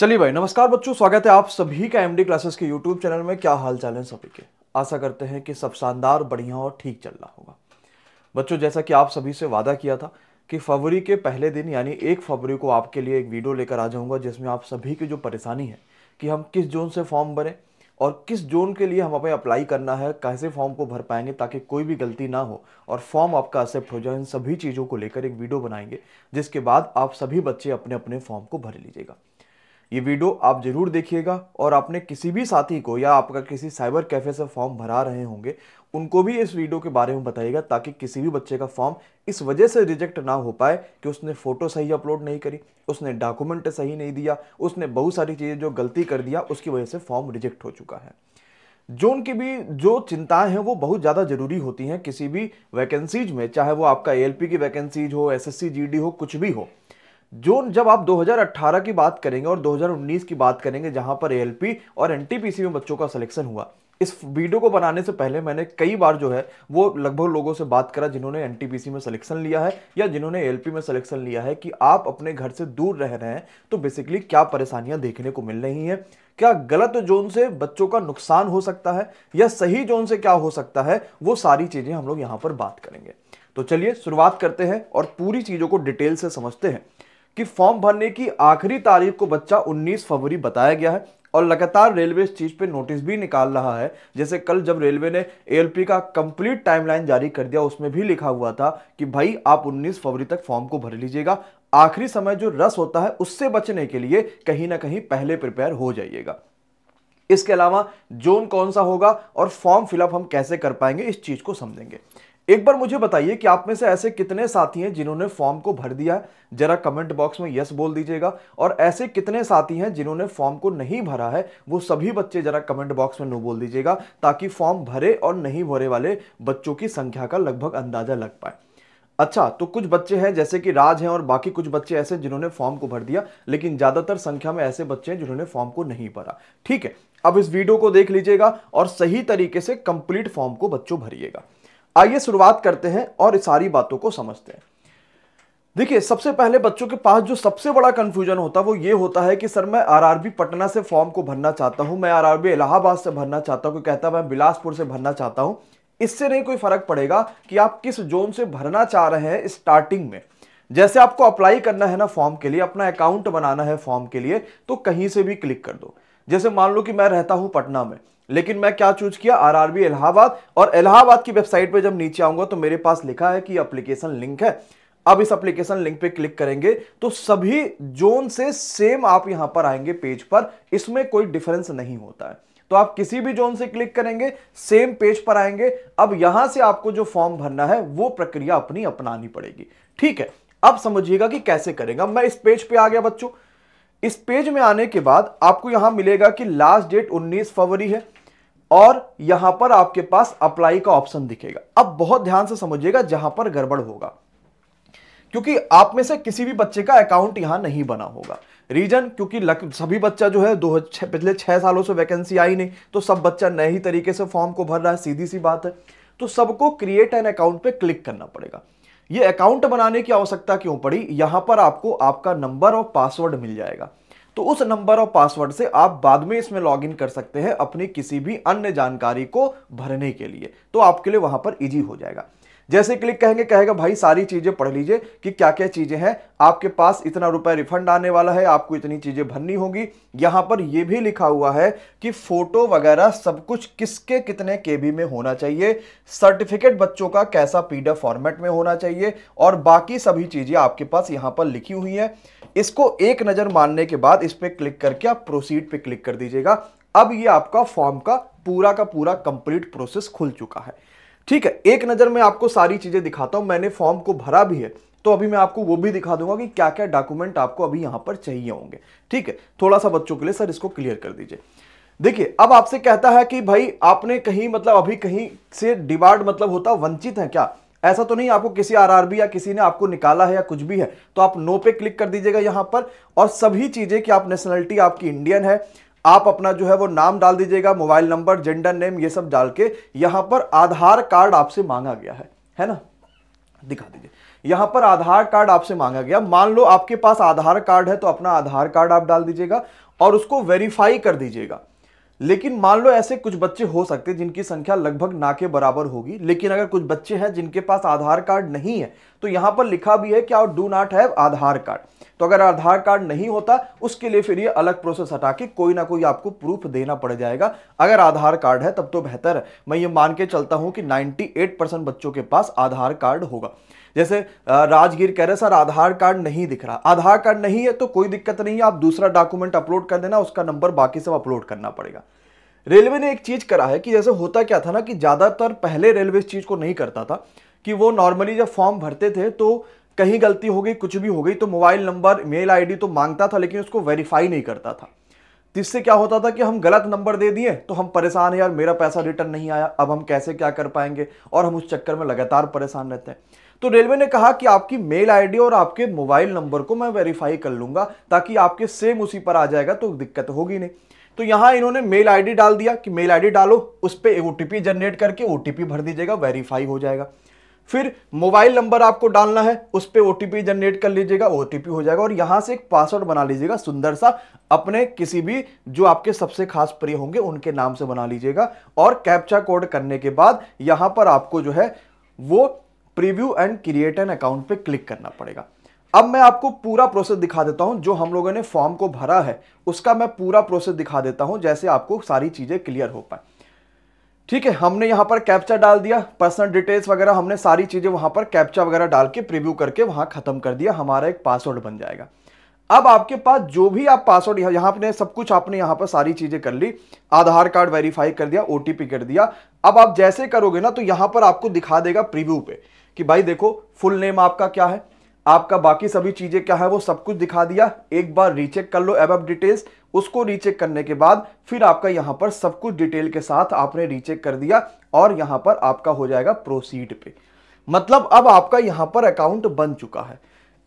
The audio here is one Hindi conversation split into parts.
चलिए भाई नमस्कार बच्चों स्वागत है आप सभी का एमडी क्लासेस के यूट्यूब चैनल में क्या हाल चाल है सभी के आशा करते हैं कि सब शानदार बढ़िया और ठीक चल रहा होगा बच्चों जैसा कि आप सभी से वादा किया था कि फरवरी के पहले दिन यानी एक फरवरी को आपके लिए एक वीडियो लेकर आ जाऊंगा जिसमें आप सभी की जो परेशानी है कि हम किस जोन से फॉर्म भरें और किस जोन के लिए हम अपने अप्लाई करना है कैसे फॉर्म को भर पाएंगे ताकि कोई भी गलती ना हो और फॉर्म आपका एक्सेप्ट हो जाए इन सभी चीज़ों को लेकर एक वीडियो बनाएंगे जिसके बाद आप सभी बच्चे अपने अपने फॉर्म को भर लीजिएगा ये वीडियो आप ज़रूर देखिएगा और आपने किसी भी साथी को या आपका किसी साइबर कैफ़े से फॉर्म भरा रहे होंगे उनको भी इस वीडियो के बारे में बताइएगा ताकि किसी भी बच्चे का फॉर्म इस वजह से रिजेक्ट ना हो पाए कि उसने फ़ोटो सही अपलोड नहीं करी उसने डॉक्यूमेंट सही नहीं दिया उसने बहुत सारी चीज़ें जो गलती कर दिया उसकी वजह से फॉर्म रिजेक्ट हो चुका है जो उनकी भी जो चिंताएं हैं वो बहुत ज़्यादा ज़रूरी होती हैं किसी भी वैकेंसीज में चाहे वो आपका ए की वैकेंसीज हो एस एस हो कुछ भी हो जो जब आप 2018 की बात करेंगे और 2019 की बात करेंगे जहां पर एएलपी और एनटीपीसी में बच्चों का सिलेक्शन हुआ इस वीडियो को बनाने से पहले मैंने कई बार जो है वो लगभग लोगों से बात करा जिन्होंने एनटीपीसी में सिलेक्शन लिया है या जिन्होंने एलपी में सिलेक्शन लिया है कि आप अपने घर से दूर रह रहे हैं तो बेसिकली क्या परेशानियां देखने को मिल रही हैं क्या गलत जोन से बच्चों का नुकसान हो सकता है या सही जोन से क्या हो सकता है वो सारी चीज़ें हम लोग यहाँ पर बात करेंगे तो चलिए शुरुआत करते हैं और पूरी चीज़ों को डिटेल से समझते हैं कि फॉर्म भरने की आखिरी तारीख को बच्चा 19 फरवरी बताया गया है और लगातार रेलवे इस चीज़ पे नोटिस भी निकाल रहा है जैसे कल जब रेलवे ने एएलपी का कंप्लीट टाइमलाइन जारी कर दिया उसमें भी लिखा हुआ था कि भाई आप 19 फरवरी तक फॉर्म को भर लीजिएगा आखिरी समय जो रस होता है उससे बचने के लिए कहीं ना कहीं पहले प्रिपेयर हो जाइएगा इसके अलावा जोन कौन सा होगा और फॉर्म फिलअप हम कैसे कर पाएंगे इस चीज़ को समझेंगे एक बार मुझे बताइए कि आप में से ऐसे कितने साथी हैं जिन्होंने फॉर्म को भर दिया है जरा कमेंट बॉक्स में यस बोल दीजिएगा और ऐसे कितने साथी हैं जिन्होंने फॉर्म को नहीं भरा है वो सभी बच्चे जरा कमेंट बॉक्स में नो बोल दीजिएगा ताकि फॉर्म भरे और नहीं भरे वाले बच्चों की संख्या का लगभग अंदाजा लग पाए अच्छा तो कुछ बच्चे हैं जैसे कि राज हैं और बाकी कुछ बच्चे ऐसे जिन्होंने फॉर्म को भर दिया लेकिन ज़्यादातर संख्या में ऐसे बच्चे हैं जिन्होंने फॉर्म को नहीं भरा ठीक है अब इस वीडियो को देख लीजिएगा और सही तरीके से कंप्लीट फॉर्म को बच्चों भरिएगा आइए शुरुआत करते हैं और सारी बातों को समझते हैं देखिए सबसे पहले बच्चों के पास जो सबसे बड़ा कंफ्यूजन होता है वो ये होता है कि सर मैं आरआरबी पटना से फॉर्म को भरना चाहता हूं मैं आरआरबी इलाहाबाद से भरना चाहता हूं कोई कहता है मैं बिलासपुर से भरना चाहता हूं इससे नहीं कोई फर्क पड़ेगा कि आप किस जोन से भरना चाह रहे हैं स्टार्टिंग में जैसे आपको अप्लाई करना है ना फॉर्म के लिए अपना अकाउंट बनाना है फॉर्म के लिए तो कहीं से भी क्लिक कर दो जैसे मान लो कि मैं रहता हूं पटना में लेकिन मैं क्या चूज किया आरआरबी इलाहाबाद और इलाहाबाद की वेबसाइट पे जब नीचे आऊंगा तो मेरे पास लिखा है कि एप्लीकेशन लिंक है अब इस एप्लीकेशन लिंक पे क्लिक करेंगे तो सभी जोन से सेम आप यहां पर आएंगे पेज पर इसमें कोई डिफरेंस नहीं होता है तो आप किसी भी जोन से क्लिक करेंगे सेम पेज पर आएंगे अब यहां से आपको जो फॉर्म भरना है वो प्रक्रिया अपनी अपनानी पड़ेगी ठीक है अब समझिएगा कि कैसे करेगा मैं इस पेज पे आ गया बच्चों इस पेज में आने के बाद आपको यहां मिलेगा कि लास्ट डेट 19 फरवरी है और यहां पर आपके पास अप्लाई का ऑप्शन दिखेगा अब बहुत ध्यान से समझिएगा जहां पर गड़बड़ होगा क्योंकि आप में से किसी भी बच्चे का अकाउंट यहां नहीं बना होगा रीजन क्योंकि सभी बच्चा जो है दो छे, पिछले छह सालों से वैकेंसी आई नहीं तो सब बच्चा नए ही तरीके से फॉर्म को भर रहा है सीधी सी बात है तो सबको क्रिएट एन अकाउंट पे क्लिक करना पड़ेगा ये अकाउंट बनाने की आवश्यकता क्यों पड़ी यहां पर आपको आपका नंबर और पासवर्ड मिल जाएगा तो उस नंबर और पासवर्ड से आप बाद में इसमें लॉगिन कर सकते हैं अपनी किसी भी अन्य जानकारी को भरने के लिए तो आपके लिए वहां पर ईजी हो जाएगा जैसे क्लिक कहेंगे कहेगा भाई सारी चीज़ें पढ़ लीजिए कि क्या क्या चीज़ें हैं आपके पास इतना रुपए रिफंड आने वाला है आपको इतनी चीज़ें भरनी होगी यहाँ पर यह भी लिखा हुआ है कि फ़ोटो वगैरह सब कुछ किसके कितने के में होना चाहिए सर्टिफिकेट बच्चों का कैसा पी फॉर्मेट में होना चाहिए और बाकी सभी चीज़ें आपके पास यहाँ पर लिखी हुई है इसको एक नज़र मानने के बाद इस पर क्लिक करके आप प्रोसीड पे क्लिक कर दीजिएगा अब ये आपका फॉर्म का पूरा का पूरा कंप्लीट प्रोसेस खुल चुका है ठीक है एक नज़र में आपको सारी चीज़ें दिखाता हूं मैंने फॉर्म को भरा भी है तो अभी मैं आपको वो भी दिखा दूंगा कि क्या क्या डॉक्यूमेंट आपको अभी यहां पर चाहिए होंगे ठीक है थोड़ा सा बच्चों के लिए सर इसको क्लियर कर दीजिए देखिए अब आपसे कहता है कि भाई आपने कहीं मतलब अभी कहीं से डिवार्ड मतलब होता वंचित है क्या ऐसा तो नहीं आपको किसी आरआरबी या किसी ने आपको निकाला है या कुछ भी है तो आप नो पे क्लिक कर दीजिएगा यहां पर और सभी चीज़ें कि आप नेशनलिटी आपकी इंडियन है आप अपना जो है वो नाम डाल दीजिएगा मोबाइल नंबर जेंडर नेम ये सब डाल के यहां पर आधार कार्ड आपसे मांगा गया है है ना दिखा दीजिए यहां पर आधार कार्ड आपसे मांगा गया मान लो आपके पास आधार कार्ड है तो अपना आधार कार्ड आप डाल दीजिएगा और उसको वेरीफाई कर दीजिएगा लेकिन मान लो ऐसे कुछ बच्चे हो सकते हैं जिनकी संख्या लगभग ना के बराबर होगी लेकिन अगर कुछ बच्चे हैं जिनके पास आधार कार्ड नहीं है तो यहां पर लिखा भी है कि आप do not have Aadhaar card तो अगर आधार कार्ड नहीं होता उसके लिए फिर ये अलग प्रोसेस हटा के कोई ना कोई आपको प्रूफ देना पड़ जाएगा अगर आधार कार्ड है तब तो बेहतर मैं ये मान के चलता हूं कि 98 परसेंट बच्चों के पास आधार कार्ड होगा जैसे राजगीर कह रहे सर आधार कार्ड नहीं दिख रहा आधार कार्ड नहीं है तो कोई दिक्कत नहीं है आप दूसरा डॉक्यूमेंट अपलोड कर देना उसका नंबर बाकी सब अपलोड करना पड़ेगा रेलवे ने एक चीज़ करा है कि जैसे होता क्या था ना कि ज़्यादातर पहले रेलवे इस चीज़ को नहीं करता था कि वो नॉर्मली जब फॉर्म भरते थे तो कहीं गलती हो गई कुछ भी हो गई तो मोबाइल नंबर मेल आईडी तो मांगता था लेकिन उसको वेरीफाई नहीं करता था तो इससे क्या होता था कि हम गलत नंबर दे दिए तो हम परेशान हैं यार मेरा पैसा रिटर्न नहीं आया अब हम कैसे क्या कर पाएंगे और हम उस चक्कर में लगातार परेशान रहते हैं तो रेलवे ने कहा कि आपकी मेल आईडी और आपके मोबाइल नंबर को मैं वेरीफाई कर लूंगा ताकि आपके सेम उसी पर आ जाएगा तो दिक्कत होगी नहीं तो यहां इन्होंने मेल आईडी डाल दिया कि मेल आईडी डालो उस पर ओ जनरेट करके ओ भर दीजिएगा वेरीफाई हो जाएगा फिर मोबाइल नंबर आपको डालना है उस पर ओ जनरेट कर लीजिएगा ओ हो जाएगा और यहाँ से एक पासवर्ड बना लीजिएगा सुंदर सा अपने किसी भी जो आपके सबसे खास प्रिय होंगे उनके नाम से बना लीजिएगा और कैप्चा कोड करने के बाद यहाँ पर आपको जो है वो preview and create an account पे क्लिक करना पड़ेगा अब मैं आपको पूरा प्रोसेस दिखा देता हूं जो हम लोगों ने फॉर्म को भरा है उसका मैं पूरा प्रोसेस दिखा देता हूं जैसे आपको सारी चीज़ें क्लियर हो पाए ठीक है हमने यहाँ पर कैप्चा डाल दिया पर्सनल डिटेल्स वगैरह हमने सारी चीज़ें वहाँ पर कैप्चा वगैरह डाल के प्रिव्यू करके वहाँ ख़त्म कर दिया हमारा एक पासवर्ड बन जाएगा अब आपके पास जो भी आप पासवर्ड यहाँ यहाँ आपने सब कुछ आपने यहाँ पर सारी चीज़ें कर ली आधार कार्ड वेरीफाई कर दिया ओ कर दिया अब आप जैसे करोगे ना तो यहाँ पर आपको दिखा देगा प्रिव्यू पे कि भाई देखो फुल नेम आपका क्या है आपका बाकी सभी चीज़ें क्या है वो सब कुछ दिखा दिया एक बार रीचेक कर लो एब डिटेल्स उसको रीचेक करने के बाद फिर आपका यहां पर सब कुछ डिटेल के साथ आपने रीचेक कर दिया और यहां पर आपका हो जाएगा प्रोसीड पे मतलब अब आपका यहां पर अकाउंट बन चुका है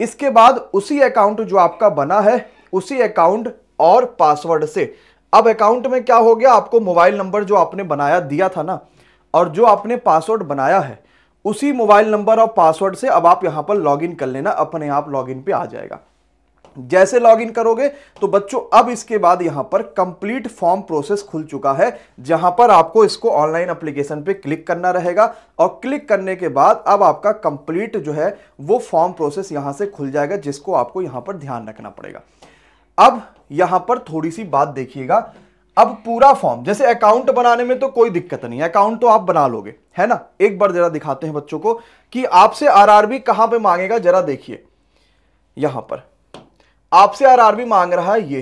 इसके बाद उसी अकाउंट जो आपका बना है उसी अकाउंट और पासवर्ड से अब अकाउंट में क्या हो गया आपको मोबाइल नंबर जो आपने बनाया दिया था ना और जो आपने पासवर्ड बनाया है उसी मोबाइल नंबर और पासवर्ड से अब आप यहां पर लॉगिन कर लेना अपने आप लॉगिन पे आ जाएगा जैसे लॉगिन करोगे तो बच्चों अब इसके बाद यहां पर कंप्लीट फॉर्म प्रोसेस खुल चुका है जहां पर आपको इसको ऑनलाइन एप्लीकेशन पे क्लिक करना रहेगा और क्लिक करने के बाद अब आपका कंप्लीट जो है वो फॉर्म प्रोसेस यहां से खुल जाएगा जिसको आपको यहां पर ध्यान रखना पड़ेगा अब यहां पर थोड़ी सी बात देखिएगा अब पूरा फॉर्म जैसे अकाउंट बनाने में तो कोई दिक्कत नहीं अकाउंट तो आप बना लोगे है ना एक बार जरा दिखाते हैं बच्चों को कि आपसे आरआरबी कहां पे मांगेगा जरा देखिए यहां पर आपसे आरआरबी मांग रहा है ये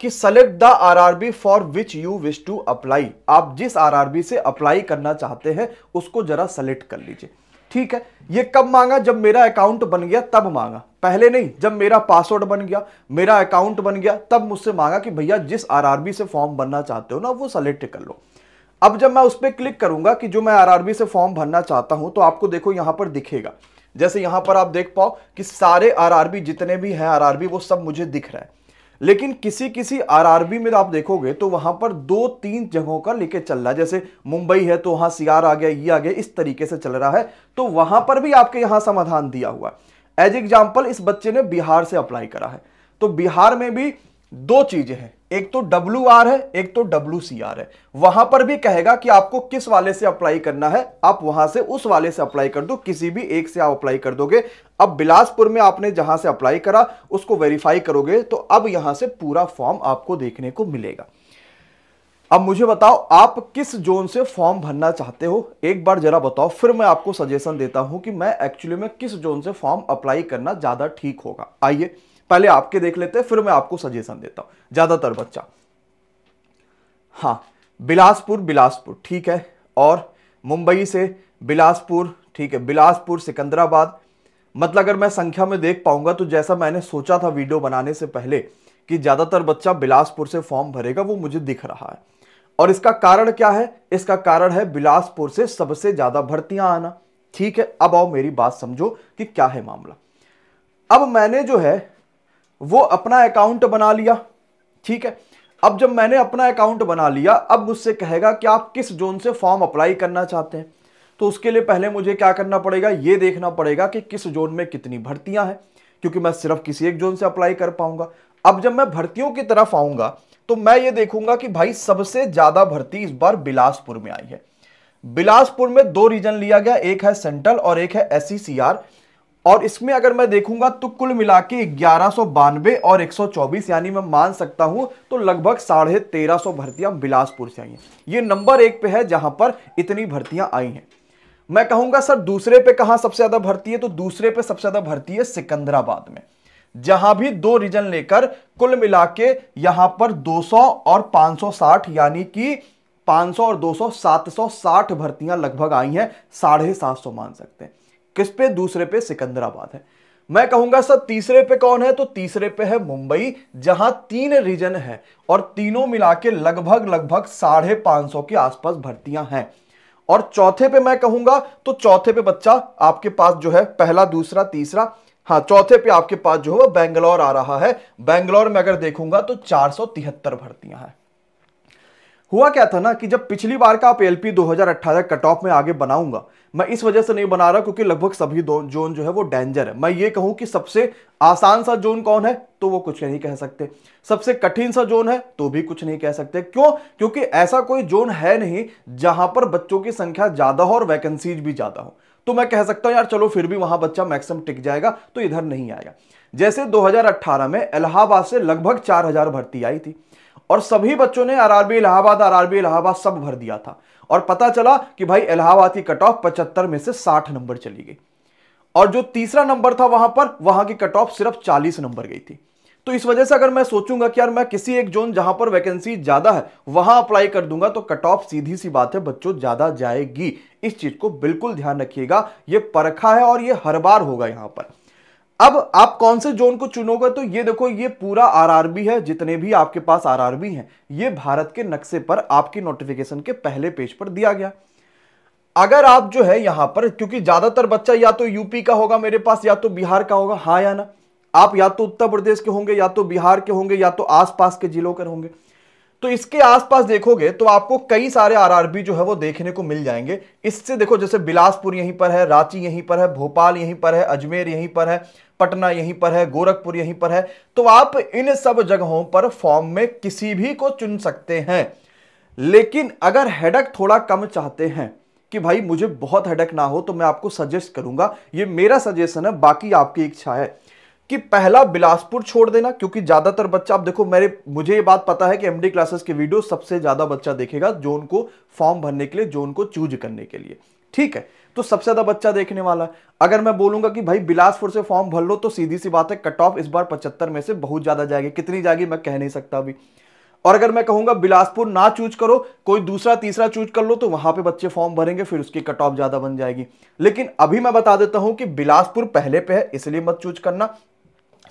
कि select the RRB for which you wish to apply आप जिस आरआरबी से अप्लाई करना चाहते हैं उसको जरा सेलेक्ट कर लीजिए ठीक है ये कब मांगा जब मेरा अकाउंट बन गया तब मांगा पहले नहीं जब मेरा पासवर्ड बन गया मेरा अकाउंट बन गया तब मुझसे मांगा कि भैया जिस आरआरबी से फॉर्म भरना चाहते हो ना वो सेलेक्ट कर लो अब जब मैं उस पर क्लिक करूंगा कि जो मैं आरआरबी से फॉर्म भरना चाहता हूं तो आपको देखो यहां पर दिखेगा जैसे यहां पर आप देख पाओ कि सारे आरआरबी जितने भी हैं आरआरबी वो सब मुझे दिख रहा है लेकिन किसी किसी आरआरबी में आप देखोगे तो वहां पर दो तीन जगहों का लेके चल रहा है जैसे मुंबई है तो वहां सीआर आ गया ये आ गया इस तरीके से चल रहा है तो वहां पर भी आपके यहां समाधान दिया हुआ है एज एग्जाम्पल इस बच्चे ने बिहार से अप्लाई करा है तो बिहार में भी दो चीजें हैं एक तो डब्ल्यू आर है एक तो डब्ल्यू सी आर है वहां पर भी कहेगा कि आपको किस वाले से अप्लाई करना है आप वहां से उस वाले से अप्लाई कर दो किसी भी एक से आप अप्लाई कर दोगे अब बिलासपुर में आपने जहां से अप्लाई करा उसको वेरीफाई करोगे तो अब यहां से पूरा फॉर्म आपको देखने को मिलेगा अब मुझे बताओ आप किस जोन से फॉर्म भरना चाहते हो एक बार जरा बताओ फिर मैं आपको सजेशन देता हूं कि मैं एक्चुअली में किस जोन से फॉर्म अप्लाई करना ज्यादा ठीक होगा आइए पहले आपके देख लेते हैं फिर मैं आपको सजेशन देता हूं ज़्यादातर बच्चा हाँ बिलासपुर बिलासपुर ठीक है और मुंबई से बिलासपुर ठीक है बिलासपुर सिकंदराबाद मतलब अगर मैं संख्या में देख पाऊंगा तो जैसा मैंने सोचा था वीडियो बनाने से पहले कि ज़्यादातर बच्चा बिलासपुर से फॉर्म भरेगा वो मुझे दिख रहा है और इसका कारण क्या है इसका कारण है बिलासपुर से सबसे ज़्यादा भर्तियां आना ठीक है अब आओ मेरी बात समझो कि क्या है मामला अब मैंने जो है वो अपना अकाउंट बना लिया ठीक है अब जब मैंने अपना अकाउंट बना लिया अब मुझसे कहेगा कि आप किस जोन से फॉर्म अप्लाई करना चाहते हैं तो उसके लिए पहले मुझे क्या करना पड़ेगा ये देखना पड़ेगा कि किस जोन में कितनी भर्तियां हैं क्योंकि मैं सिर्फ किसी एक जोन से अप्लाई कर पाऊंगा अब जब मैं भर्तियों की तरफ आऊंगा तो मैं ये देखूंगा कि भाई सबसे ज्यादा भर्ती इस बार बिलासपुर में आई है बिलासपुर में दो रीजन लिया गया एक है सेंट्रल और एक है एस और इसमें अगर मैं देखूंगा तो कुल मिला के ग्यारह और 124 यानी मैं मान सकता हूं तो लगभग साढ़े तेरह सौ भर्तियां बिलासपुर से आई हैं ये नंबर एक पे है जहां पर इतनी भर्तियां आई हैं मैं कहूंगा सर दूसरे पे कहा सबसे ज्यादा भर्ती है तो दूसरे पे सबसे ज्यादा भर्ती है सिकंदराबाद में जहां भी दो रीजन लेकर कुल मिला के यहां पर 200 और 560 यानी कि 500 और 200 760 भर्तियां लगभग आई हैं साढ़े सात सौ मान सकते हैं किस पे दूसरे पे सिकंदराबाद है मैं कहूंगा सर तीसरे पे कौन है तो तीसरे पे है मुंबई जहां तीन रीजन है और तीनों मिला के लगभग लगभग साढ़े पांच सौ के आसपास भर्तियां हैं और चौथे पे मैं कहूंगा तो चौथे पे बच्चा आपके पास जो है पहला दूसरा तीसरा हाँ चौथे पे आपके पास जो है बैंगलोर आ रहा है बैंगलोर में अगर देखूंगा तो चार भर्तियां हैं हुआ क्या था ना कि जब पिछली बार का आप एल पी दो कट ऑफ में आगे बनाऊंगा मैं इस वजह से नहीं बना रहा क्योंकि लगभग सभी दो जोन जो है वो डेंजर है मैं ये कहूं कि सबसे आसान सा जोन कौन है तो वो कुछ नहीं कह सकते सबसे कठिन सा जोन है तो भी कुछ नहीं कह सकते क्यों क्योंकि ऐसा कोई जोन है नहीं जहां पर बच्चों की संख्या ज़्यादा हो और वैकेंसीज भी ज़्यादा हो तो मैं कह सकता हूं यार चलो फिर भी वहां बच्चा मैक्सिमम टिक जाएगा तो इधर नहीं आएगा जैसे 2018 में इलाहाबाद से लगभग 4000 भर्ती आई थी और सभी बच्चों ने आरआरबी इलाहाबाद आरआरबी इलाहाबाद सब भर दिया था और पता चला कि भाई इलाहाबाद की कट ऑफ पचहत्तर में से साठ नंबर चली गई और जो तीसरा नंबर था वहां पर वहां की कट ऑफ सिर्फ चालीस नंबर गई थी तो इस वजह से अगर मैं सोचूंगा कि यार मैं किसी एक जोन जहां पर वैकेंसी ज्यादा है वहां अप्लाई कर दूंगा तो कट ऑफ सीधी सी बात है बच्चों ज्यादा जाएगी इस चीज को बिल्कुल ध्यान रखिएगा ये परखा है और ये हर बार होगा यहां पर अब आप कौन से जोन को चुनोगे तो ये देखो ये पूरा आरआरबी है जितने भी आपके पास आरआरबी हैं ये भारत के नक्शे पर आपकी नोटिफिकेशन के पहले पेज पर दिया गया अगर आप जो है यहां पर क्योंकि ज्यादातर बच्चा या तो यूपी का होगा मेरे पास या तो बिहार का होगा हाँ या ना आप या तो उत्तर प्रदेश के होंगे या तो बिहार के होंगे या तो आसपास के जिलों के होंगे तो इसके आसपास देखोगे तो आपको कई सारे आरआरबी जो है वो देखने को मिल जाएंगे इससे देखो जैसे बिलासपुर यहीं पर है रांची यहीं पर है भोपाल यहीं पर है अजमेर यहीं पर है पटना यहीं पर है गोरखपुर यहीं पर है तो आप इन सब जगहों पर फॉर्म में किसी भी को चुन सकते हैं लेकिन अगर हेडक थोड़ा कम चाहते हैं कि भाई मुझे बहुत हेडक ना हो तो मैं आपको सजेस्ट करूंगा ये मेरा सजेशन है बाकी आपकी इच्छा है कि पहला बिलासपुर छोड़ देना क्योंकि ज्यादातर बच्चा आप देखो मेरे मुझे ये बात पता है कि एमडी क्लासेस के वीडियो सबसे ज्यादा बच्चा देखेगा जोन को फॉर्म भरने के लिए जोन को चूज करने के लिए ठीक है तो सबसे ज्यादा बच्चा देखने वाला अगर मैं बोलूंगा कि भाई बिलासपुर से फॉर्म भर लो तो सीधी सी बात है कट ऑफ इस बार पचहत्तर में से बहुत ज्यादा जाएगी कितनी जाएगी मैं कह नहीं सकता अभी और अगर मैं कहूंगा बिलासपुर ना चूज करो कोई दूसरा तीसरा चूज कर लो तो वहां पे बच्चे फॉर्म भरेंगे फिर उसकी कट ऑफ ज्यादा बन जाएगी लेकिन अभी मैं बता देता हूं कि बिलासपुर पहले पे है इसलिए मत चूज करना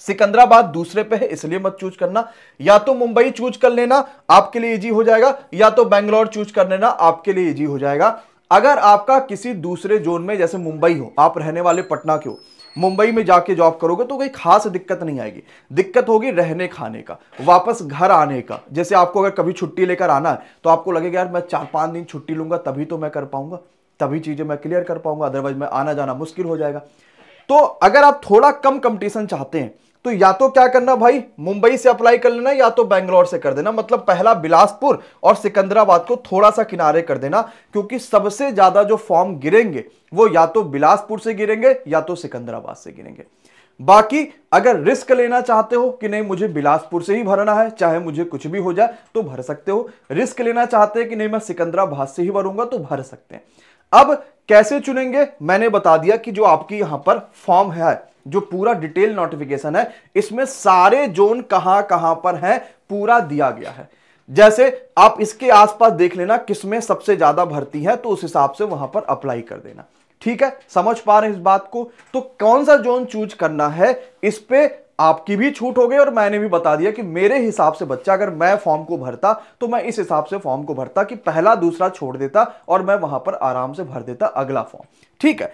सिकंदराबाद दूसरे पे है इसलिए मत चूज करना या तो मुंबई चूज कर लेना आपके लिए इजी हो जाएगा या तो बैंगलोर चूज कर लेना आपके लिए इजी हो जाएगा अगर आपका किसी दूसरे जोन में जैसे मुंबई हो आप रहने वाले पटना के हो मुंबई में जाके जॉब करोगे तो कोई खास दिक्कत नहीं आएगी दिक्कत होगी रहने खाने का वापस घर आने का जैसे आपको अगर कभी छुट्टी लेकर आना है तो आपको लगेगा यार मैं चार पाँच दिन छुट्टी लूंगा तभी तो मैं कर पाऊंगा तभी चीज़ें मैं क्लियर कर पाऊंगा अदरवाइज मैं आना जाना मुश्किल हो जाएगा तो अगर आप थोड़ा कम कंपटीशन चाहते हैं तो या तो क्या करना भाई मुंबई से अप्लाई कर लेना या तो बैंगलोर से कर देना मतलब पहला बिलासपुर और सिकंदराबाद को थोड़ा सा किनारे कर देना क्योंकि सबसे ज्यादा जो फॉर्म गिरेंगे वो या तो बिलासपुर से गिरेंगे या तो सिकंदराबाद से गिरेंगे बाकी अगर रिस्क लेना चाहते हो कि नहीं मुझे बिलासपुर से ही भरना है चाहे मुझे कुछ भी हो जाए तो भर सकते हो रिस्क लेना चाहते हैं कि नहीं मैं सिकंदराबाद से ही भरूंगा तो भर सकते हैं अब कैसे चुनेंगे मैंने बता दिया कि जो आपकी यहां पर फॉर्म है जो पूरा डिटेल नोटिफिकेशन है इसमें सारे जोन कहां कहां पर है पूरा दिया गया है जैसे आप इसके आसपास देख लेना किसमें सबसे ज्यादा भर्ती है तो उस हिसाब से वहां पर अप्लाई कर देना ठीक है समझ पा रहे हैं इस बात को तो कौन सा जोन चूज करना है इस पे आपकी भी छूट हो गई और मैंने भी बता दिया कि मेरे हिसाब से बच्चा अगर मैं फॉर्म को भरता तो मैं इस हिसाब से फॉर्म को भरता कि पहला दूसरा छोड़ देता और मैं वहां पर आराम से भर देता अगला फॉर्म ठीक है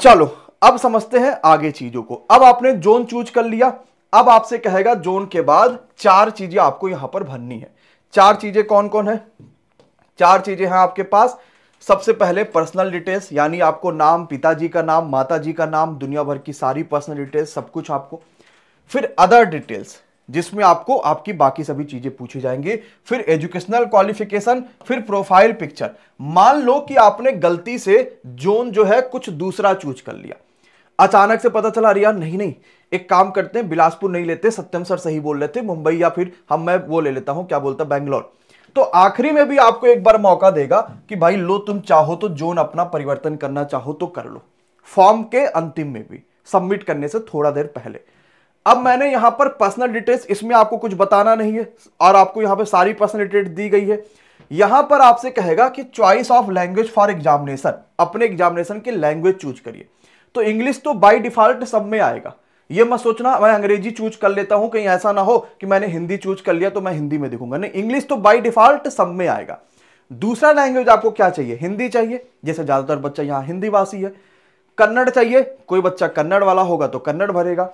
चलो अब समझते हैं आगे चीजों को अब आपने जोन चूज कर लिया अब आपसे कहेगा जोन के बाद चार चीजें आपको यहां पर भरनी है चार चीजें कौन कौन है चार चीजें हैं आपके पास सबसे पहले पर्सनल डिटेल्स यानी आपको नाम पिताजी का नाम माताजी का नाम दुनिया भर की सारी पर्सनल डिटेल्स सब कुछ आपको फिर अदर डिटेल्स जिसमें आपको आपकी बाकी सभी चीजें पूछी जाएंगी फिर एजुकेशनल क्वालिफिकेशन फिर प्रोफाइल पिक्चर मान लो कि आपने गलती से जोन जो है कुछ दूसरा चूज कर लिया अचानक से पता चला अरे यार नहीं नहीं एक काम करते हैं बिलासपुर नहीं लेते सत्यम सर सही बोल रहे थे मुंबई या फिर हम मैं वो ले लेता हूं क्या बोलता बैंगलोर तो आखिरी में भी आपको एक बार मौका देगा कि भाई लो तुम चाहो तो जोन अपना परिवर्तन करना चाहो तो कर लो फॉर्म के अंतिम में भी सबमिट करने से थोड़ा देर पहले अब मैंने यहां पर पर्सनल डिटेल्स इसमें आपको कुछ बताना नहीं है और आपको यहां पर सारी पर्सनल डिटेल्स दी गई है यहां पर आपसे कहेगा कि choice of language for examination अपने एग्जामिनेशन के लैंग्वेज चूज करिए तो इंग्लिश तो बाई डिफॉल्ट सब में आएगा ये मत सोचना मैं अंग्रेजी चूज कर लेता हूं कहीं ऐसा ना हो कि मैंने हिंदी चूज कर लिया तो मैं हिंदी में दिखूंगा नहीं इंग्लिश तो बाई डिफॉल्ट सब में आएगा दूसरा लैंग्वेज आपको क्या चाहिए हिंदी चाहिए जैसे ज़्यादातर बच्चा यहां हिंदी वासी है कन्नड़ चाहिए कोई बच्चा कन्नड़ वाला होगा तो कन्नड़ भरेगा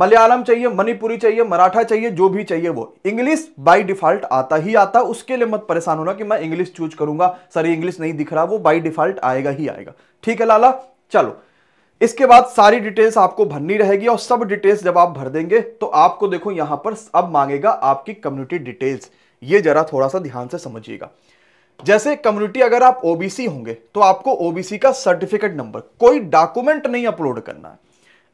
मलयालम चाहिए मणिपुरी चाहिए मराठा चाहिए जो भी चाहिए वो इंग्लिश बाय डिफॉल्ट आता ही आता उसके लिए मत परेशान होना कि मैं इंग्लिश चूज करूंगा सर इंग्लिश नहीं दिख रहा वो बाय डिफॉल्ट आएगा ही आएगा ठीक है लाला चलो इसके बाद सारी डिटेल्स आपको भरनी रहेगी और सब डिटेल्स जब आप भर देंगे तो आपको देखो यहां पर अब मांगेगा आपकी कम्युनिटी डिटेल्स ये जरा थोड़ा सा ध्यान से समझिएगा जैसे कम्युनिटी अगर आप ओबीसी होंगे तो आपको ओबीसी का सर्टिफिकेट नंबर कोई डॉक्यूमेंट नहीं अपलोड करना है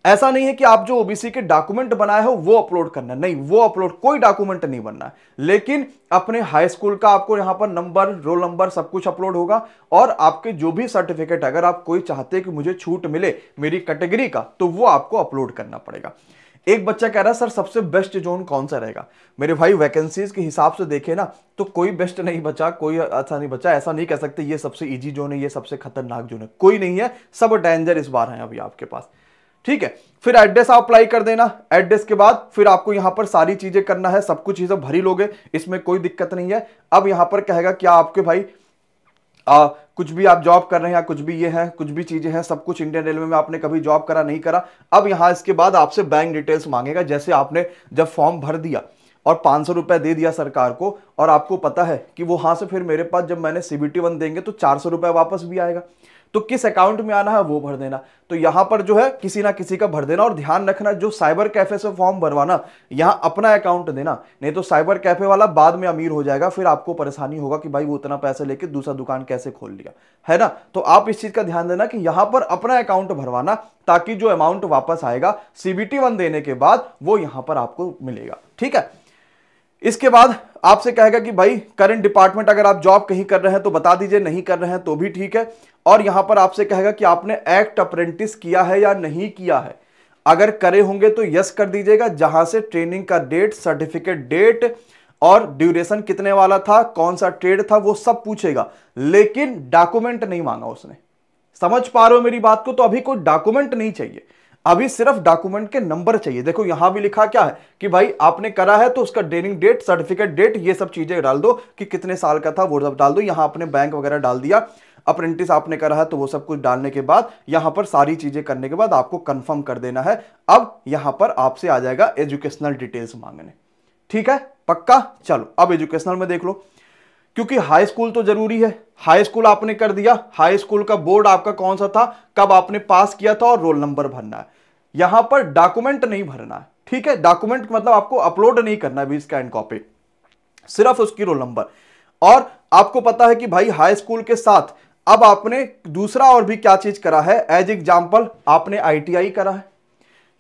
ऐसा नहीं है कि आप जो ओबीसी के डॉक्यूमेंट बनाए हो वो अपलोड करना नहीं वो अपलोड कोई डॉक्यूमेंट नहीं बनना लेकिन अपने हाई स्कूल का आपको यहाँ पर नंबर रोल नंबर सब कुछ अपलोड होगा और आपके जो भी सर्टिफिकेट अगर आप कोई चाहते कि मुझे छूट मिले मेरी कैटेगरी का तो वो आपको अपलोड करना पड़ेगा एक बच्चा कह रहा है सर सबसे बेस्ट जोन कौन सा रहेगा मेरे भाई वैकेंसीज के हिसाब से देखे ना तो कोई बेस्ट नहीं बचा कोई अच्छा नहीं बचा ऐसा नहीं कह सकते ये सबसे इजी जोन है ये सबसे खतरनाक जोन है कोई नहीं है सब डेंजर इस बार है अभी आपके पास ठीक है फिर एड्रेस आप अप्लाई कर देना एड्रेस के बाद फिर आपको यहां पर सारी चीजें करना है सब कुछ चीजें भरी लोगे इसमें कोई दिक्कत नहीं है अब यहां पर कहेगा क्या आपके भाई आ, कुछ भी आप जॉब कर रहे हैं या कुछ भी ये है कुछ भी चीज़ें हैं सब कुछ इंडियन रेलवे में आपने कभी जॉब करा नहीं करा अब यहां इसके बाद आपसे बैंक डिटेल्स मांगेगा जैसे आपने जब फॉर्म भर दिया और पांच सौ रुपए दे दिया सरकार को और आपको पता है कि वो हाँ से फिर मेरे पास जब मैंने सीबीटी वन देंगे तो चार सौ रुपए वापस भी आएगा तो किस अकाउंट में आना है वो भर देना तो यहां पर जो है किसी ना किसी का भर देना और ध्यान रखना जो साइबर कैफे से फॉर्म भरवाना यहां अपना अकाउंट देना नहीं तो साइबर कैफे वाला बाद में अमीर हो जाएगा फिर आपको परेशानी होगा कि भाई वो उतना पैसे लेके दूसरा दुकान कैसे खोल लिया है ना तो आप इस चीज का ध्यान देना कि यहां पर अपना अकाउंट भरवाना ताकि जो अमाउंट वापस आएगा सीबीटी वन देने के बाद वो यहां पर आपको मिलेगा ठीक है इसके बाद आपसे कहेगा कि भाई करंट डिपार्टमेंट अगर आप जॉब कहीं कर रहे हैं तो बता दीजिए नहीं कर रहे हैं तो भी ठीक है और यहां पर आपसे कहेगा कि आपने एक्ट अप्रेंटिस किया है या नहीं किया है अगर करे होंगे तो यस कर दीजिएगा जहां से ट्रेनिंग का डेट सर्टिफिकेट डेट और ड्यूरेशन कितने वाला था कौन सा ट्रेड था वो सब पूछेगा लेकिन डॉक्यूमेंट नहीं मांगा उसने समझ पा रहे हो मेरी बात को तो अभी कोई डॉक्यूमेंट नहीं चाहिए अभी सिर्फ डॉक्यूमेंट के नंबर चाहिए देखो यहां भी लिखा क्या है कि भाई आपने करा है तो उसका डेनिंग डेट सर्टिफिकेट डेट ये सब चीजें डाल दो कि कितने साल का था वो सब डाल दो यहां आपने बैंक वगैरह डाल दिया अप्रेंटिस आपने करा है तो वो सब कुछ डालने के बाद यहां पर सारी चीजें करने के बाद आपको कंफर्म कर देना है अब यहां पर आपसे आ जाएगा एजुकेशनल डिटेल्स मांगने ठीक है पक्का चलो अब एजुकेशनल में देख लो क्योंकि हाई स्कूल तो जरूरी है हाई स्कूल आपने कर दिया हाई स्कूल का बोर्ड आपका कौन सा था कब आपने पास किया था और रोल नंबर भरना है यहां पर डॉक्यूमेंट नहीं भरना है ठीक है डॉक्यूमेंट मतलब आपको अपलोड नहीं करना है स्कैन कॉपी सिर्फ उसकी रोल नंबर और आपको पता है कि भाई हाई स्कूल के साथ अब आपने दूसरा और भी क्या चीज करा है एज एग्जाम्पल आपने आई करा है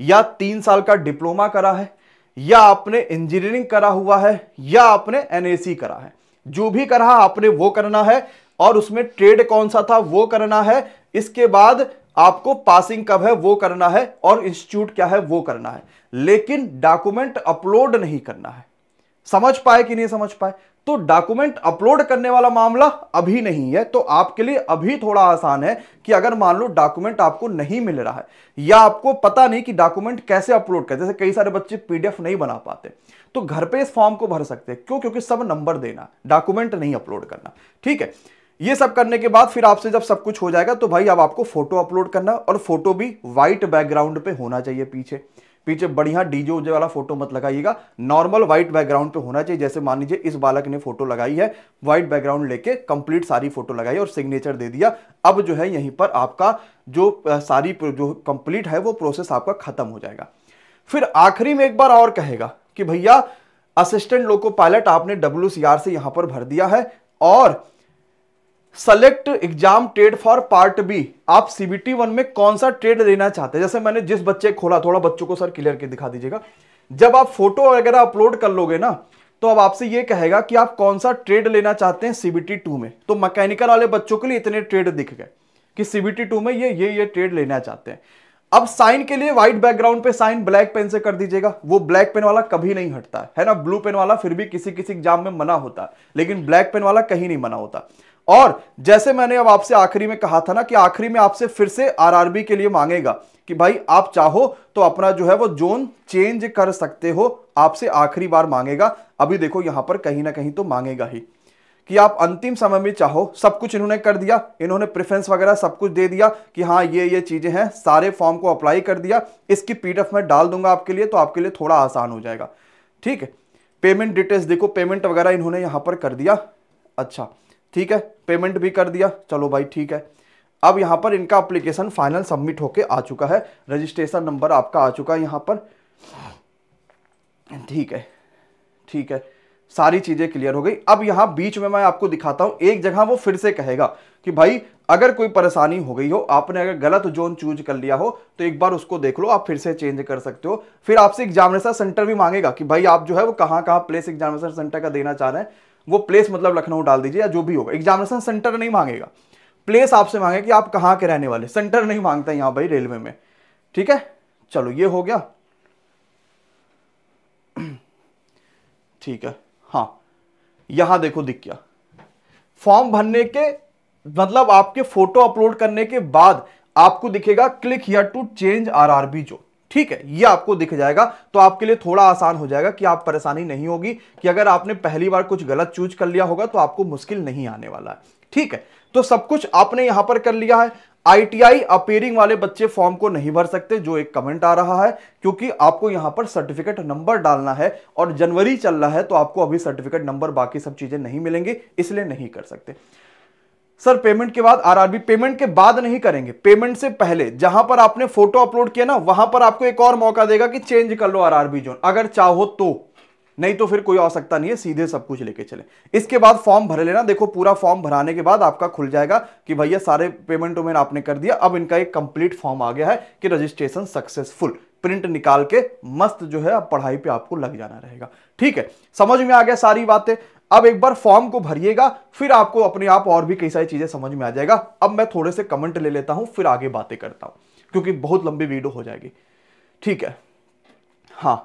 या तीन साल का डिप्लोमा करा है या आपने इंजीनियरिंग करा हुआ है या आपने एनएसी करा है जो भी करा आपने वो करना है और उसमें ट्रेड कौन सा था वो करना है इसके बाद आपको पासिंग कब है वो करना है और इंस्टीट्यूट क्या है वो करना है लेकिन डॉक्यूमेंट अपलोड नहीं करना है समझ पाए कि नहीं समझ पाए तो डॉक्यूमेंट अपलोड करने वाला मामला अभी नहीं है तो आपके लिए अभी थोड़ा आसान है कि अगर मान लो डॉक्यूमेंट आपको नहीं मिल रहा है या आपको पता नहीं कि डॉक्यूमेंट कैसे अपलोड करें जैसे कई सारे बच्चे पीडीएफ नहीं बना पाते तो घर पे इस फॉर्म को भर सकते हैं क्यों क्योंकि सब नंबर देना डॉक्यूमेंट नहीं अपलोड करना ठीक है ये सब करने के बाद फिर आपसे जब सब कुछ हो जाएगा तो भाई अब आपको फोटो अपलोड करना और फोटो भी व्हाइट बैकग्राउंड पे होना चाहिए पीछे पीछे बढ़िया डीजे उजे वाला फोटो मत लगाइएगा नॉर्मल व्हाइट बैकग्राउंड पे होना चाहिए जैसे मान लीजिए इस बालक ने फोटो लगाई है व्हाइट बैकग्राउंड लेके कंप्लीट सारी फोटो लगाई और सिग्नेचर दे दिया अब जो है यहीं पर आपका जो सारी जो कंप्लीट है वो प्रोसेस आपका खत्म हो जाएगा फिर आखिरी में एक बार और कहेगा कि भैया असिस्टेंट लोको पायलट आपने डब्ल्यू से यहां पर भर दिया है और select exam trade for part B आप सीबीटी वन में कौन सा ट्रेड लेना चाहते हैं जैसे मैंने जिस बच्चे खोला थोड़ा बच्चों को सर क्लियर के दिखा दीजिएगा जब आप फोटो वगैरह अपलोड कर लोगे ना तो अब आपसे ये कहेगा कि आप कौन सा ट्रेड लेना चाहते हैं सीबीटी टू में तो मैकेनिकल वाले बच्चों के लिए इतने ट्रेड दिख गए कि सीबीटी टू में ये ये ये ट्रेड लेना चाहते हैं अब साइन के लिए व्हाइट बैकग्राउंड पे साइन ब्लैक पेन से कर दीजिएगा वो ब्लैक पेन वाला कभी नहीं हटता है, ना ब्लू पेन वाला फिर भी किसी किसी एग्जाम में मना होता है लेकिन ब्लैक पेन वाला कहीं नहीं मना होता और जैसे मैंने अब आपसे आखिरी में कहा था ना कि आखिरी में आपसे फिर से आरआरबी के लिए मांगेगा कि भाई आप चाहो तो अपना जो है वो जोन चेंज कर सकते हो आपसे आखिरी बार मांगेगा अभी देखो यहां पर कहीं ना कहीं तो मांगेगा ही कि आप अंतिम समय में चाहो सब कुछ इन्होंने कर दिया इन्होंने प्रेफरेंस वगैरह सब कुछ दे दिया कि हाँ ये ये चीज़ें हैं सारे फॉर्म को अप्लाई कर दिया इसकी पीडीएफ मैं डाल दूंगा आपके लिए तो आपके लिए थोड़ा आसान हो जाएगा ठीक है पेमेंट डिटेल्स देखो पेमेंट वगैरह इन्होंने यहाँ पर कर दिया अच्छा ठीक है पेमेंट भी कर दिया चलो भाई ठीक है अब यहाँ पर इनका अप्लीकेशन फाइनल सबमिट होके आ चुका है रजिस्ट्रेशन नंबर आपका आ चुका है यहाँ पर ठीक है ठीक है सारी चीजें क्लियर हो गई अब यहां बीच में मैं आपको दिखाता हूं एक जगह वो फिर से कहेगा कि भाई अगर कोई परेशानी हो गई हो आपने अगर गलत जोन चूज कर लिया हो तो एक बार उसको देख लो आप फिर से चेंज कर सकते हो फिर आपसे एग्जामिनेशन सेंटर भी मांगेगा कि भाई आप जो है वो कहां कहां प्लेस एग्जामिनेशन सेंटर का देना चाह रहे हैं वो प्लेस मतलब लखनऊ डाल दीजिए या जो भी होगा एग्जामिनेशन सेंटर नहीं मांगेगा प्लेस आपसे मांगे कि आप कहां के रहने वाले सेंटर नहीं मांगता यहां भाई रेलवे में ठीक है चलो ये हो गया ठीक है हाँ यहां देखो दिख गया फॉर्म भरने के मतलब आपके फोटो अपलोड करने के बाद आपको दिखेगा click here to change RRB जो ठीक है ये आपको दिख जाएगा तो आपके लिए थोड़ा आसान हो जाएगा कि आप परेशानी नहीं होगी कि अगर आपने पहली बार कुछ गलत चूज कर लिया होगा तो आपको मुश्किल नहीं आने वाला है ठीक है तो सब कुछ आपने यहां पर कर लिया है आईटीआई अपेयरिंग वाले बच्चे फॉर्म को नहीं भर सकते जो एक कमेंट आ रहा है क्योंकि आपको यहां पर सर्टिफिकेट नंबर डालना है और जनवरी चल रहा है तो आपको अभी सर्टिफिकेट नंबर बाकी सब चीजें नहीं मिलेंगी इसलिए नहीं कर सकते सर पेमेंट के बाद आरआरबी पेमेंट के बाद नहीं करेंगे पेमेंट से पहले जहां पर आपने फोटो अपलोड किया ना वहां पर आपको एक और मौका देगा कि चेंज कर लो आरआरबी जोन अगर चाहो तो नहीं तो फिर कोई आवश्यकता नहीं है सीधे सब कुछ लेके चले इसके बाद फॉर्म भर लेना देखो पूरा फॉर्म भराने के बाद आपका खुल जाएगा कि भैया सारे पेमेंट वेमेंट आपने कर दिया अब इनका एक कंप्लीट फॉर्म आ गया है कि रजिस्ट्रेशन सक्सेसफुल प्रिंट निकाल के मस्त जो है अब पढ़ाई पे आपको लग जाना रहेगा ठीक है समझ में आ गया सारी बातें अब एक बार फॉर्म को भरिएगा फिर आपको अपने आप और भी कई सारी चीजें समझ में आ जाएगा अब मैं थोड़े से कमेंट ले लेता हूं फिर आगे बातें करता हूं क्योंकि बहुत लंबी वीडियो हो जाएगी ठीक है हाँ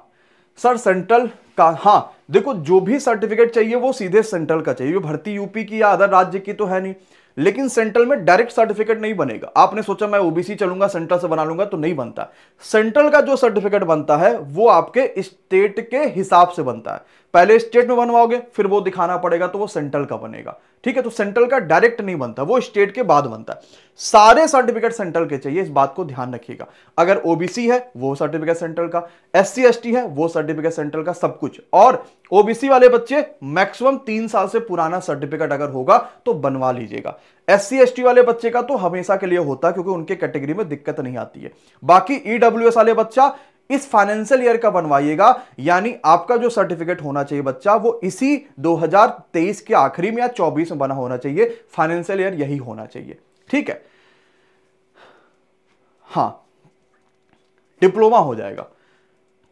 सर सेंट्रल का हाँ देखो जो भी सर्टिफिकेट चाहिए वो सीधे सेंट्रल का चाहिए भर्ती यूपी की या अदर राज्य की तो है नहीं लेकिन सेंट्रल में डायरेक्ट सर्टिफिकेट नहीं बनेगा आपने सोचा मैं ओबीसी चलूंगा सेंट्रल से बना लूंगा तो नहीं बनता सेंट्रल का जो सर्टिफिकेट बनता है वो आपके स्टेट के हिसाब से बनता है पहले स्टेट में बनवाओगे फिर वो दिखाना पड़ेगा तो वो सेंट्रल का बनेगा ठीक है तो सेंट्रल का डायरेक्ट नहीं बनता वो स्टेट के बाद बनता है सारे सर्टिफिकेट सेंट्रल के चाहिए इस बात को ध्यान रखिएगा अगर ओबीसी है वो सर्टिफिकेट सेंट्रल का एस सी है वो सर्टिफिकेट सेंट्रल का सब कुछ और ओबीसी वाले बच्चे मैक्सिमम तीन साल से पुराना सर्टिफिकेट अगर होगा तो बनवा लीजिएगा एस सी वाले बच्चे का तो हमेशा के लिए होता है क्योंकि उनके कैटेगरी में दिक्कत नहीं आती है बाकी ईडब्ल्यू e वाले बच्चा इस फाइनेंशियल ईयर का बनवाइएगा यानी आपका जो सर्टिफिकेट होना चाहिए बच्चा वो इसी 2023 के आखिरी में या 24 में बना होना चाहिए फाइनेंशियल ईयर यही होना चाहिए ठीक है हाँ डिप्लोमा हो जाएगा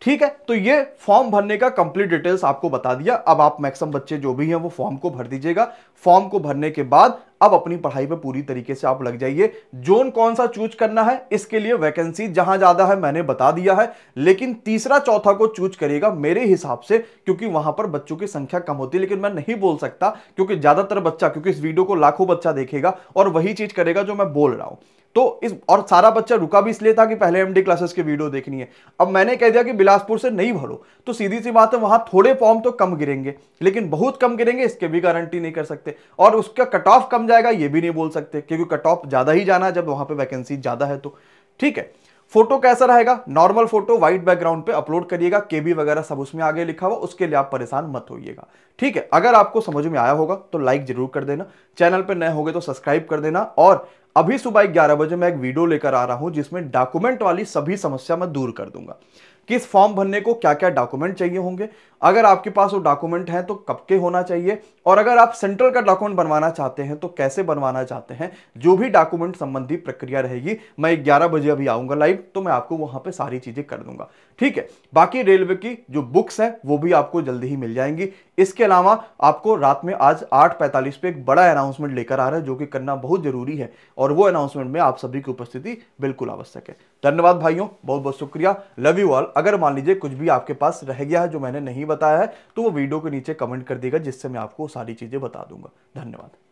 ठीक है तो ये फॉर्म भरने का कंप्लीट डिटेल्स आपको बता दिया अब आप मैक्सिमम बच्चे जो भी हैं वो फॉर्म को भर दीजिएगा फॉर्म को भरने के बाद अब अपनी पढ़ाई पे पूरी तरीके से आप लग जाइए जोन कौन सा चूज करना है इसके लिए वैकेंसी जहां ज़्यादा है मैंने बता दिया है लेकिन तीसरा चौथा को चूज करिएगा मेरे हिसाब से क्योंकि वहां पर बच्चों की संख्या कम होती है लेकिन मैं नहीं बोल सकता क्योंकि ज़्यादातर बच्चा क्योंकि इस वीडियो को लाखों बच्चा देखेगा और वही चीज़ करेगा जो मैं बोल रहा हूं तो इस और सारा बच्चा रुका भी इसलिए था कि पहले एमडी क्लासेस की वीडियो देखनी है अब मैंने कह दिया कि बिलासपुर से नहीं भरो तो सीधी सी बात है वहां थोड़े फॉर्म तो कम गिरेंगे लेकिन बहुत कम गिरेंगे इसके भी गारंटी नहीं कर सकते और उसका कट ऑफ कम जाएगा ये भी नहीं बोल सकते क्योंकि कट ऑफ ज़्यादा ही जाना जब वहां पर वैकेंसी ज़्यादा है तो ठीक है फोटो कैसा रहेगा नॉर्मल फोटो व्हाइट बैकग्राउंड पे अपलोड करिएगा केबी वगैरह सब उसमें आगे लिखा हुआ उसके लिए आप परेशान मत होइएगा ठीक है अगर आपको समझ में आया होगा तो लाइक जरूर कर देना चैनल पे नए होगे तो सब्सक्राइब कर देना और अभी सुबह ग्यारह बजे मैं एक वीडियो लेकर आ रहा हूं जिसमें डॉक्यूमेंट वाली सभी समस्या मैं दूर कर दूंगा किस फॉर्म भरने को क्या क्या डॉक्यूमेंट चाहिए होंगे अगर आपके पास वो डॉक्यूमेंट है तो कब के होना चाहिए और अगर आप सेंट्रल का डॉक्यूमेंट बनवाना चाहते हैं तो कैसे बनवाना चाहते हैं जो भी डॉक्यूमेंट संबंधी प्रक्रिया रहेगी मैं ग्यारह बजे अभी आऊंगा लाइव तो मैं आपको वहां पर सारी चीज़ें कर दूंगा ठीक है बाकी रेलवे की जो बुक्स है वो भी आपको जल्दी ही मिल जाएंगी इसके अलावा आपको रात में आज आठ पैंतालीस पे एक बड़ा अनाउंसमेंट लेकर आ रहा है जो कि करना बहुत ज़रूरी है और वो अनाउंसमेंट में आप सभी की उपस्थिति बिल्कुल आवश्यक है धन्यवाद भाइयों बहुत बहुत शुक्रिया लव यू ऑल अगर मान लीजिए कुछ भी आपके पास रह गया है जो मैंने नहीं नहीं बताया है तो वो वीडियो के नीचे कमेंट कर देगा जिससे मैं आपको सारी चीज़ें बता दूंगा धन्यवाद